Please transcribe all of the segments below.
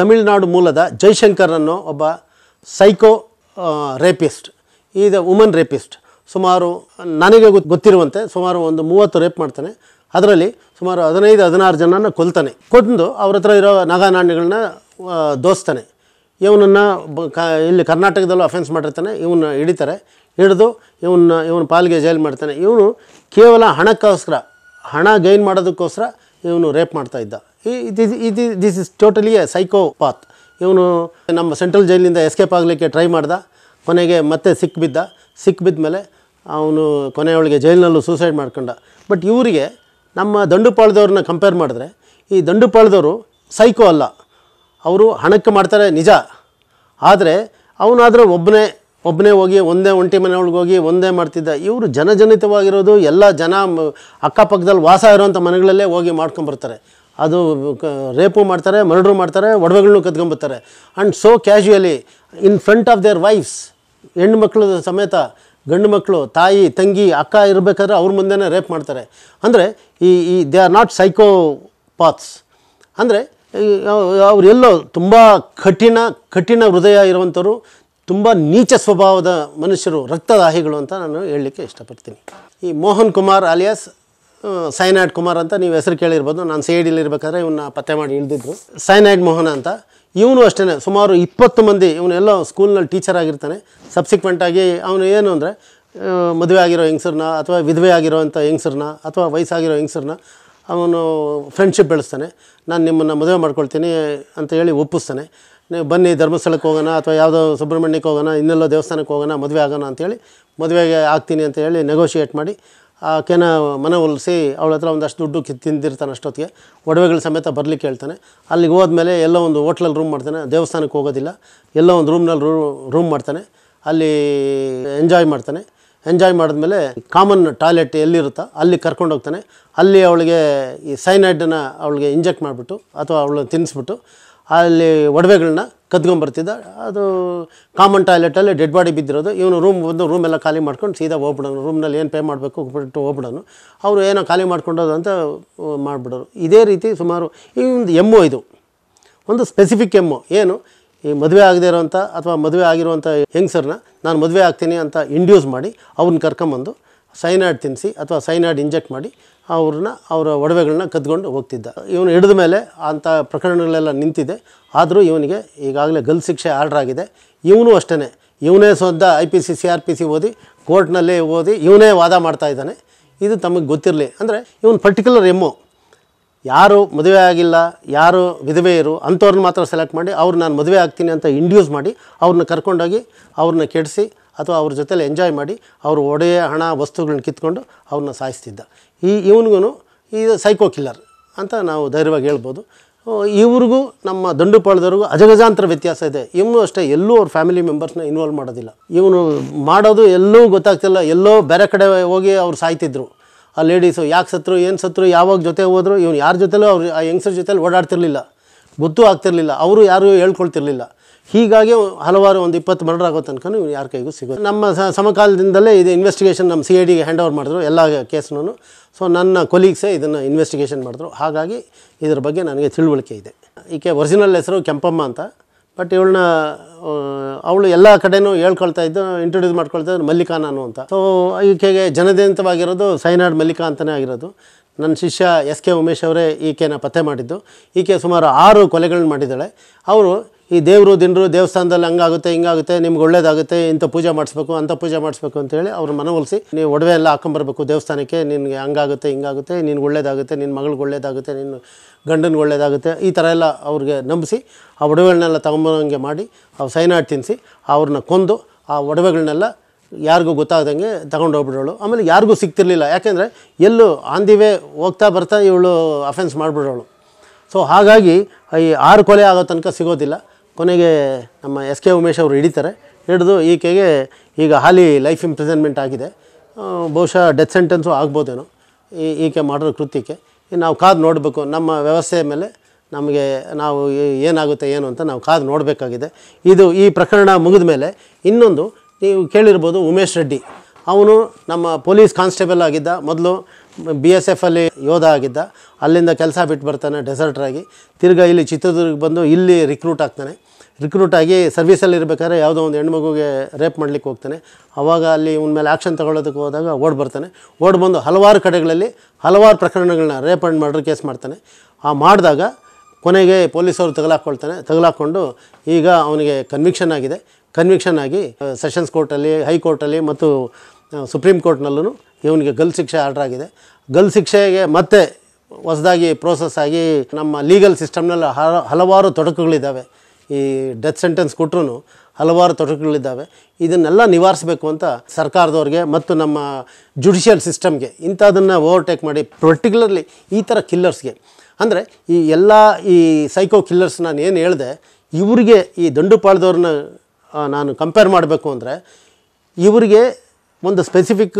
ತಮಿಳುನಾಡು ಮೂಲದ ಜೈಶಂಕರ್ ಅನ್ನೋ ಒಬ್ಬ ಸೈಕೋ ರೇಪಿಸ್ಟ್ ಈದ ವುಮನ್ ರೇಪಿಸ್ಟ್ ಸುಮಾರು ನನಗೆ ಗೊತ್ತಿರುವಂತೆ ಸುಮಾರು ಒಂದು ಮೂವತ್ತು ರೇಪ್ ಮಾಡ್ತಾನೆ ಅದರಲ್ಲಿ ಸುಮಾರು ಹದಿನೈದು ಹದಿನಾರು ಜನನ ಕೊಲ್ತಾನೆ ಕೊಂದು ಅವ್ರ ಹತ್ರ ಇರೋ ನಾಣ್ಯಗಳನ್ನ ದೋಸ್ತಾನೆ ಇವನನ್ನು ಕ ಇಲ್ಲಿ ಕರ್ನಾಟಕದಲ್ಲೂ ಅಫೆನ್ಸ್ ಮಾಡಿರ್ತಾನೆ ಇವನ್ನ ಹಿಡಿತಾರೆ ಹಿಡಿದು ಇವನ್ನ ಇವನ ಪಾಲಿಗೆ ಜೈಲ್ ಮಾಡ್ತಾನೆ ಇವನು ಕೇವಲ ಹಣಕ್ಕೋಸ್ಕರ ಹಣ ಗೈನ್ ಮಾಡೋದಕ್ಕೋಸ್ಕರ ಇವನು ರೇಪ್ ಮಾಡ್ತಾ ಇದ್ದ ಇದು this is totally a path ಇವನು ನಮ್ಮ ಸೆಂಟ್ರಲ್ ಜೈಲಿಂದ ಎಸ್ಕೇಪ್ ಆಗಲಿಕ್ಕೆ ಟ್ರೈ ಮಾಡ್ದ ಕೊನೆಗೆ ಮತ್ತೆ ಸಿಕ್ಕಿಬಿದ್ದ ಬಿದ್ದ ಮೇಲೆ ಅವನು ಕೊನೆಯೊಳಗೆ ಜೈಲಿನಲ್ಲೂ ಸೂಸೈಡ್ ಮಾಡ್ಕೊಂಡ ಬಟ್ ಇವರಿಗೆ ನಮ್ಮ ದಂಡುಪಾಳದವ್ರನ್ನ ಕಂಪೇರ್ ಮಾಡಿದ್ರೆ ಈ ದಂಡುಪಾಳ್ದವರು ಸೈಕೋ ಅಲ್ಲ ಅವರು ಹಣಕ್ಕೆ ಮಾಡ್ತಾರೆ ನಿಜ ಆದರೆ ಅವನಾದರೂ ಒಬ್ಬನೇ ಒಬ್ಬನೇ ಹೋಗಿ ಒಂದೇ ಒಂಟಿ ಮನೆಯೊಳಗೆ ಹೋಗಿ ಒಂದೇ ಮಾಡ್ತಿದ್ದ ಇವರು ಜನಜನಿತವಾಗಿರೋದು ಎಲ್ಲ ಜನ ಅಕ್ಕಪಕ್ಕದಲ್ಲಿ ವಾಸ ಇರೋವಂಥ ಮನೆಗಳಲ್ಲೇ ಹೋಗಿ ಮಾಡ್ಕೊಂಬರ್ತಾರೆ ಅದು ರೇಪು ಮಾಡ್ತಾರೆ ಮರ್ಡ್ರು ಮಾಡ್ತಾರೆ ಒಡವೆಗಳನ್ನೂ ಕದ್ಕೊಂಬರ್ತಾರೆ and so casually in front of their wives ಹೆಣ್ಣು ಮಕ್ಕಳ ಸಮೇತ ಗಂಡು ಮಕ್ಕಳು ತಾಯಿ ತಂಗಿ ಅಕ್ಕ ಇರಬೇಕಾದ್ರೆ ಅವ್ರ ಮುಂದೆನೇ ರೇಪ್ ಮಾಡ್ತಾರೆ ಅಂದರೆ ಈ ಈ they are not psychopaths ಅಂದರೆ ಅವರೆಲ್ಲೋ ತುಂಬ ಕಠಿಣ ಕಠಿಣ ಹೃದಯ ಇರುವಂಥವ್ರು ತುಂಬ ನೀಚ ಸ್ವಭಾವದ ಮನುಷ್ಯರು ರಕ್ತದಾಹಿಗಳು ಅಂತ ನಾನು ಹೇಳಲಿಕ್ಕೆ ಇಷ್ಟಪಡ್ತೀನಿ ಈ ಮೋಹನ್ ಕುಮಾರ್ ಅಲಿಯಾಸ್ ಸೈನಾಯ್ಡ್ ಕುಮಾರ್ ಅಂತ ನೀವು ಹೆಸರು ಕೇಳಿರ್ಬೋದು ನಾನು ಸಿ ಐ ಇವನ್ನ ಪತ್ತೆ ಮಾಡಿ ಇಳಿದಿದ್ರು ಸೈನಾಯ್ಡ್ ಮೋಹನ ಅಂತ ಇವನು ಅಷ್ಟೇ ಸುಮಾರು ಇಪ್ಪತ್ತು ಮಂದಿ ಇವನೆಲ್ಲೋ ಸ್ಕೂಲ್ನಲ್ಲಿ ಟೀಚರ್ ಆಗಿರ್ತಾನೆ ಸಬ್ಸಿಕ್ವೆಂಟಾಗಿ ಅವನು ಏನು ಅಂದರೆ ಮದುವೆ ಆಗಿರೋ ಹೆಂಗ್ಸರನ್ನ ಅಥವಾ ವಿಧವೆ ಆಗಿರೋವಂಥ ಹೆಂಗ್ಸರನ್ನ ಅಥವಾ ವಯಸ್ಸಾಗಿರೋ ಹೆಂಗ್ಸರನ್ನ ಅವನು ಫ್ರೆಂಡ್ಶಿಪ್ ಬೆಳೆಸ್ತಾನೆ ನಾನು ನಿಮ್ಮನ್ನು ಮದುವೆ ಮಾಡ್ಕೊಳ್ತೀನಿ ಅಂತ ಹೇಳಿ ಒಪ್ಪಿಸ್ತಾನೆ ನೀವು ಬನ್ನಿ ಧರ್ಮಸ್ಥಳಕ್ಕೆ ಹೋಗೋಣ ಅಥವಾ ಯಾವುದೋ ಸುಬ್ರಹ್ಮಣ್ಯಕ್ಕೆ ಹೋಗೋಣ ಇನ್ನೆಲ್ಲೋ ದೇವಸ್ಥಾನಕ್ಕೆ ಹೋಗೋಣ ಮದುವೆ ಆಗೋಣ ಅಂತೇಳಿ ಮದುವೆಗೆ ಆಗ್ತೀನಿ ಅಂತ ಹೇಳಿ ನೆಗೋಷಿಯೇಟ್ ಮಾಡಿ ಆಕೆನ ಮನೆ ಒಲಿಸಿ ಅವಳ ಹತ್ರ ಒಂದಷ್ಟು ದುಡ್ಡು ಕಿ ತಿಂದಿರ್ತಾನೆ ಅಷ್ಟೊತ್ತಿಗೆ ಒಡವೆಗಳ ಸಮೇತ ಬರಲಿಕ್ಕೆ ಹೇಳ್ತಾನೆ ಅಲ್ಲಿಗೆ ಹೋದ್ಮೇಲೆ ಎಲ್ಲೋ ಒಂದು ಹೋಟ್ಲಲ್ಲಿ ರೂಮ್ ಮಾಡ್ತಾನೆ ದೇವಸ್ಥಾನಕ್ಕೆ ಹೋಗೋದಿಲ್ಲ ಎಲ್ಲೋ ಒಂದು ರೂಮ್ನಲ್ಲಿ ರೂ ರೂಮ್ ಮಾಡ್ತಾನೆ ಅಲ್ಲಿ ಎಂಜಾಯ್ ಮಾಡ್ತಾನೆ ಎಂಜಾಯ್ ಮಾಡಿದ್ಮೇಲೆ ಕಾಮನ್ ಟಾಯ್ಲೆಟ್ ಎಲ್ಲಿರುತ್ತೋ ಅಲ್ಲಿ ಕರ್ಕೊಂಡು ಹೋಗ್ತಾನೆ ಅಲ್ಲಿ ಅವಳಿಗೆ ಈ ಸೈನೈಡನ್ನು ಅವಳಿಗೆ ಇಂಜೆಕ್ಟ್ ಮಾಡಿಬಿಟ್ಟು ಅಥವಾ ಅವಳು ತಿನ್ನಿಸ್ಬಿಟ್ಟು ಅಲ್ಲಿ ಒಡವೆಗಳನ್ನ ಕದ್ಕೊಂಬರ್ತಿದ್ದ ಅದು ಕಾಮನ್ ಟಾಯ್ಲೆಟಲ್ಲಿ ಡೆಡ್ ಬಾಡಿ ಬಿದ್ದಿರೋದು ಇವನು ರೂಮ್ ಬಂದು ರೂಮೆಲ್ಲ ಖಾಲಿ ಮಾಡ್ಕೊಂಡು ಸೀದಾ ಹೋಗ್ಬಿಡೋನು ರೂಮ್ನಲ್ಲಿ ಏನು ಪೇ ಮಾಡಬೇಕು ಬಿಟ್ಟು ಹೋಗ್ಬಿಡೋನು ಅವರು ಏನೋ ಖಾಲಿ ಮಾಡ್ಕೊಂಡೋದು ಅಂತ ಮಾಡಿಬಿಡೋರು ಇದೇ ರೀತಿ ಸುಮಾರು ಒಂದು ಎಮ್ಮು ಇದು ಒಂದು ಸ್ಪೆಸಿಫಿಕ್ ಎಮ್ಮು ಏನು ಈ ಮದುವೆ ಆಗದೇ ಇರೋವಂಥ ಅಥವಾ ಮದುವೆ ಆಗಿರುವಂಥ ಹೆಂಗಸರನ್ನ ನಾನು ಮದುವೆ ಆಗ್ತೀನಿ ಅಂತ ಇಂಡ್ಯೂಸ್ ಮಾಡಿ ಅವ್ರನ್ನ ಕರ್ಕೊಂಬಂದು ಸೈನಾಯ್ಡ್ ತಿನ್ನಿಸಿ ಅಥವಾ ಸೈನಾಯ್ಡ್ ಇಂಜೆಕ್ಟ್ ಮಾಡಿ ಅವ್ರನ್ನ ಅವರ ಒಡವೆಗಳನ್ನ ಕದ್ಕೊಂಡು ಹೋಗ್ತಿದ್ದ ಇವನು ಹಿಡಿದ ಮೇಲೆ ಅಂಥ ಪ್ರಕರಣಗಳೆಲ್ಲ ನಿಂತಿದೆ ಆದರೂ ಇವನಿಗೆ ಈಗಾಗಲೇ ಗಲ್ ಶಿಕ್ಷೆ ಆರ್ಡರ್ ಆಗಿದೆ ಇವನು ಅಷ್ಟೇ ಇವನೇ ಸ್ವಂತ I P C C R P C ಓದಿ ಕೋರ್ಟ್ನಲ್ಲೇ ಓದಿ ಇವನೇ ವಾದ ಮಾಡ್ತಾ ಇದ್ದಾನೆ ಇದು ತಮಗೆ ಗೊತ್ತಿರಲಿ ಅಂದರೆ ಇವನು ಪರ್ಟಿಕ್ಯುಲರ್ ಎಮ್ಮು ಯಾರು ಮದುವೆ ಆಗಿಲ್ಲ ಯಾರು ವಿಧವೆಯರು ಅಂಥವ್ರನ್ನ ಮಾತ್ರ ಸೆಲೆಕ್ಟ್ ಮಾಡಿ ಅವ್ರು ನಾನು ಮದುವೆ ಆಗ್ತೀನಿ ಅಂತ ಇಂಡ್ಯೂಸ್ ಮಾಡಿ ಅವ್ರನ್ನ ಕರ್ಕೊಂಡೋಗಿ ಅವ್ರನ್ನ ಕೆಡಿಸಿ ಅಥವಾ ಅವ್ರ ಜೊತೆಲಿ ಎಂಜಾಯ್ ಮಾಡಿ ಅವರು ಒಡೆಯ ಹಣ ವಸ್ತುಗಳನ್ನ ಕಿತ್ಕೊಂಡು ಅವ್ರನ್ನ ಸಾಯಿಸ್ತಿದ್ದ ಈ ಇವನಿಗೂ ಈ ಸೈಕೋ ಕಿಲ್ಲರ್ ಅಂತ ನಾವು ಧೈರ್ಯವಾಗಿ ಹೇಳ್ಬೋದು ಇವ್ರಿಗೂ ನಮ್ಮ ದಂಡುಪಾಳ್ದವ್ರಿಗೂ ಅಜಗಜಾಂತರ ವ್ಯತ್ಯಾಸ ಇದೆ ಇವನು ಅಷ್ಟೇ ಎಲ್ಲೂ ಅವ್ರ ಫ್ಯಾಮಿಲಿ ಮೆಂಬರ್ಸ್ನ ಇನ್ವಾಲ್ವ್ ಮಾಡೋದಿಲ್ಲ ಇವನು ಮಾಡೋದು ಎಲ್ಲೂ ಗೊತ್ತಾಗ್ತಿಲ್ಲ ಎಲ್ಲೋ ಬೇರೆ ಕಡೆ ಹೋಗಿ ಅವ್ರು ಸಾಯ್ತಿದ್ರು ಆ ಲೇಡೀಸು ಯಾಕೆ ಸತ್ರು ಏನು ಸತ್ರು ಯಾವಾಗ ಜೊತೆ ಹೋದರು ಇವನು ಯಾರ ಜೊತೆಲೂ ಅವ್ರು ಆ ಹೆಂಗಸ್ರ ಜೊತೆಲಿ ಓಡಾಡ್ತಿರ್ಲಿಲ್ಲ ಗೊತ್ತೂ ಆಗ್ತಿರ್ಲಿಲ್ಲ ಅವರು ಯಾರೂ ಹೇಳ್ಕೊಳ್ತಿರ್ಲಿಲ್ಲ ಹೀಗಾಗಿ ಹಲವಾರು ಒಂದು ಇಪ್ಪತ್ತು ಮರ್ಡರ್ ಆಗೋ ತನಕ ಯಾರ ಕೈಗೂ ಸಿಗೋದು ನಮ್ಮ ಸಮಕಾಲದಿಂದಲೇ ಇದು ಇನ್ವೆಸ್ಟಿಗೇಷನ್ ನಮ್ಮ ಸಿ ಐ ಡಿಗೆ ಹ್ಯಾಂಡ್ ಓವರ್ ಮಾಡಿದ್ರು ಎಲ್ಲ ಕೇಸ್ನೂ ಸೊ ನನ್ನ ಕೊಲೀಗ್ಸೇ ಇದನ್ನು ಇನ್ವೆಸ್ಟಿಗೇಷನ್ ಮಾಡಿದ್ರು ಹಾಗಾಗಿ ಇದ್ರ ಬಗ್ಗೆ ನನಗೆ ತಿಳುವಳಿಕೆ ಇದೆ ಈಕೆ ಒರಿಜಿನಲ್ ಹೆಸರು ಕೆಂಪಮ್ಮ ಅಂತ ಬಟ್ ಇವಳನ್ನ ಅವಳು ಎಲ್ಲ ಕಡೆನೂ ಹೇಳ್ಕೊಳ್ತಾ ಇದ್ದು ಇಂಟ್ರೊಡ್ಯೂಸ್ ಮಾಡ್ಕೊಳ್ತಾ ಇದ್ದು ಮಲ್ಲಿಕಾ ನಾನು ಅಂತ ಸೊ ಈಕೆಗೆ ಜನದಂತವಾಗಿರೋದು ಸೈನಾಡ್ ಮಲ್ಲಿಕಾ ಅಂತಲೇ ಆಗಿರೋದು ನನ್ನ ಶಿಷ್ಯ ಎಸ್ ಕೆ ಉಮೇಶ್ ಅವರೇ ಈಕೆನ ಪತ್ತೆ ಮಾಡಿದ್ದು ಈಕೆ ಸುಮಾರು ಆರು ಕೊಲೆಗಳನ್ನ ಮಾಡಿದ್ದಾಳೆ ಅವರು ಈ ದೇವರು ದಿನರು ದೇವಸ್ಥಾನದಲ್ಲಿ ಹಂಗಾಗುತ್ತೆ ಹಿಂಗಾಗುತ್ತೆ ನಿಮ್ಗೆ ಒಳ್ಳೇದಾಗುತ್ತೆ ಇಂಥ ಪೂಜೆ ಮಾಡಿಸ್ಬೇಕು ಅಂಥ ಪೂಜೆ ಮಾಡಿಸ್ಬೇಕು ಅಂತೇಳಿ ಅವ್ರ ಮನವೊಲಿಸಿ ನೀವು ಒಡವೆ ಎಲ್ಲ ಹಾಕೊಂಬರ್ಬೇಕು ದೇವಸ್ಥಾನಕ್ಕೆ ನಿನಗೆ ಹಂಗಾಗುತ್ತೆ ಹಿಂಗಾಗುತ್ತೆ ನಿನ್ಗೆ ಒಳ್ಳೇದಾಗುತ್ತೆ ನಿನ್ನ ಮಗಳಿಗೆ ಒಳ್ಳೇದಾಗುತ್ತೆ ನಿನ್ನ ಗಂಡನಿಗೆ ಒಳ್ಳೇದಾಗುತ್ತೆ ಈ ಥರ ಎಲ್ಲ ಅವ್ರಿಗೆ ನಂಬಿಸಿ ಆ ಒಡವೆಗಳನ್ನೆಲ್ಲ ತಗೊಂಬರೋಂಗೆ ಮಾಡಿ ಅವ್ರು ಸೈನಾಡ್ ತಿನ್ನಿಸಿ ಅವ್ರನ್ನ ಕೊಂದು ಆ ಒಡವೆಗಳನ್ನೆಲ್ಲ ಯಾರಿಗೂ ಗೊತ್ತಾಗದಂಗೆ ತೊಗೊಂಡೋಗ್ಬಿಡೋಳು ಆಮೇಲೆ ಯಾರಿಗೂ ಸಿಗ್ತಿರ್ಲಿಲ್ಲ ಯಾಕೆಂದರೆ ಎಲ್ಲೂ ಆಂದಿವೇ ಹೋಗ್ತಾ ಬರ್ತಾ ಇವಳು ಅಫೆನ್ಸ್ ಮಾಡಿಬಿಡೋಳು ಸೊ ಹಾಗಾಗಿ ಈ ಆರು ಕೊಲೆ ಆಗೋ ತನಕ ಸಿಗೋದಿಲ್ಲ ಕೊನೆಗೆ ನಮ್ಮ ಎಸ್ ಕೆ ಉಮೇಶ್ ಅವರು ಹಿಡಿತಾರೆ ಹಿಡಿದು ಈಕೆಗೆ ಈಗ ಹಾಲಿ ಲೈಫ್ ಇಂಪ್ರಿಸನ್ಮೆಂಟ್ ಆಗಿದೆ ಬಹುಶಃ ಡೆತ್ ಸೆಂಟೆನ್ಸು ಆಗ್ಬೋದೇನೋ ಈ ಈಕೆ ಮಾಡಿರೋ ಕೃತ್ಯಕ್ಕೆ ನಾವು ಕಾದು ನೋಡಬೇಕು ನಮ್ಮ ವ್ಯವಸ್ಥೆ ಮೇಲೆ ನಮಗೆ ನಾವು ಏನಾಗುತ್ತೆ ಏನು ಅಂತ ನಾವು ಕಾದು ನೋಡಬೇಕಾಗಿದೆ ಇದು ಈ ಪ್ರಕರಣ ಮುಗಿದ ಮೇಲೆ ಇನ್ನೊಂದು ನೀವು ಕೇಳಿರ್ಬೋದು ಉಮೇಶ್ ರೆಡ್ಡಿ ಅವನು ನಮ್ಮ ಪೊಲೀಸ್ ಕಾನ್ಸ್ಟೇಬಲ್ ಆಗಿದ್ದ ಮೊದಲು ಬಿ ಎಸ್ ಎಫಲ್ಲಿ ಅಲ್ಲಿ ಯೋಧ ಆಗಿದ್ದ ಅಲ್ಲಿಂದ ಕೆಲಸ ಬಿಟ್ಟು ಬರ್ತಾನೆ ಡೆಸರ್ಟ್ರಾಗಿ ತಿರ್ಗಾ ಇಲ್ಲಿ ಚಿತ್ರದುರ್ಗ ಬಂದು ಇಲ್ಲಿ ರಿಕ್ರೂಟ್ ಆಗ್ತಾನೆ ರಿಕ್ರೂಟ್ ಆಗಿ ಸರ್ವೀಸಲ್ಲಿ ಇರಬೇಕಾದ್ರೆ ಯಾವುದೋ ಒಂದು ಹೆಣ್ಮಗುಗೆ ರೇಪ್ ಮಾಡಲಿಕ್ಕೆ ಹೋಗ್ತಾನೆ ಆವಾಗ ಅಲ್ಲಿ ಇವನ ಮೇಲೆ ಆ್ಯಕ್ಷನ್ ತಗೊಳ್ಳೋದಕ್ಕೆ ಹೋದಾಗ ಓಡ್ ಬರ್ತಾನೆ ಓಡ್ ಬಂದು ಹಲವಾರು ಕಡೆಗಳಲ್ಲಿ ಹಲವಾರು ಪ್ರಕರಣಗಳನ್ನ ರೇಪ್ ಆ್ಯಂಡ್ ಮರ್ಡರ್ ಕೇಸ್ ಮಾಡ್ತಾನೆ ಆ ಮಾಡಿದಾಗ ಕೊನೆಗೆ ಪೊಲೀಸವರು ತಗಲಾಕ್ಕೊಳ್ತಾನೆ ತಗಲಾಕ್ಕೊಂಡು ಈಗ ಅವನಿಗೆ ಕನ್ವಿಕ್ಷನ್ ಆಗಿದೆ ಕನ್ವಿಕ್ಷನ್ ಆಗಿ ಸೆಷನ್ಸ್ ಕೋರ್ಟಲ್ಲಿ ಹೈಕೋರ್ಟಲ್ಲಿ ಮತ್ತು ಸುಪ್ರೀಂ ಕೋರ್ಟ್ನಲ್ಲೂ ಇವನಿಗೆ ಗಲ್ ಶಿಕ್ಷೆ ಆರ್ಡರ್ ಆಗಿದೆ ಗಲ್ ಶಿಕ್ಷೆಗೆ ಮತ್ತೆ ಹೊಸದಾಗಿ ಪ್ರೋಸೆಸ್ ಆಗಿ ನಮ್ಮ ಲೀಗಲ್ ಸಿಸ್ಟಮ್ನಲ್ಲಿ ಹಲವಾರು ತೊಡಕುಗಳಿದ್ದಾವೆ ಈ ಡೆತ್ ಸೆಂಟೆನ್ಸ್ ಕೊಟ್ಟರು ಹಲವಾರು ತೊಡಕುಗಳಿದ್ದಾವೆ ಇದನ್ನೆಲ್ಲ ನಿವಾರಿಸಬೇಕು ಅಂತ ಸರ್ಕಾರದವ್ರಿಗೆ ಮತ್ತು ನಮ್ಮ ಜುಡಿಷಿಯಲ್ ಸಿಸ್ಟಮ್ಗೆ ಇಂಥದನ್ನು ಓವರ್ಟೇಕ್ ಮಾಡಿ ಪರ್ಟಿಕ್ಯುಲರ್ಲಿ ಈ ಥರ ಕಿಲ್ಲರ್ಸ್ಗೆ ಅಂದರೆ ಈ ಎಲ್ಲ ಈ ಸೈಕೋ ಕಿಲ್ಲರ್ಸ್ ನಾನು ಏನು ಹೇಳಿದೆ ಇವರಿಗೆ ಈ ದಂಡುಪಾಳ್ದವ್ರನ್ನ ನಾನು ಕಂಪೇರ್ ಮಾಡಬೇಕು ಅಂದರೆ ಇವರಿಗೆ ಒಂದು ಸ್ಪೆಸಿಫಿಕ್